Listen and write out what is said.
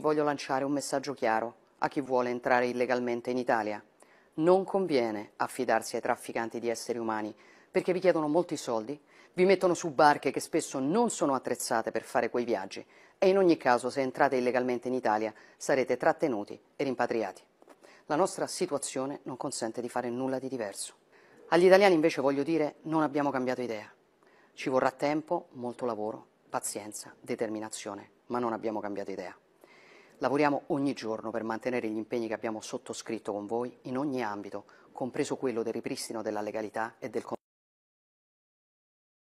Voglio lanciare un messaggio chiaro a chi vuole entrare illegalmente in Italia. Non conviene affidarsi ai trafficanti di esseri umani, perché vi chiedono molti soldi, vi mettono su barche che spesso non sono attrezzate per fare quei viaggi e in ogni caso se entrate illegalmente in Italia sarete trattenuti e rimpatriati. La nostra situazione non consente di fare nulla di diverso. Agli italiani invece voglio dire non abbiamo cambiato idea. Ci vorrà tempo, molto lavoro, pazienza, determinazione, ma non abbiamo cambiato idea. Lavoriamo ogni giorno per mantenere gli impegni che abbiamo sottoscritto con voi in ogni ambito, compreso quello del ripristino della legalità e del controllo.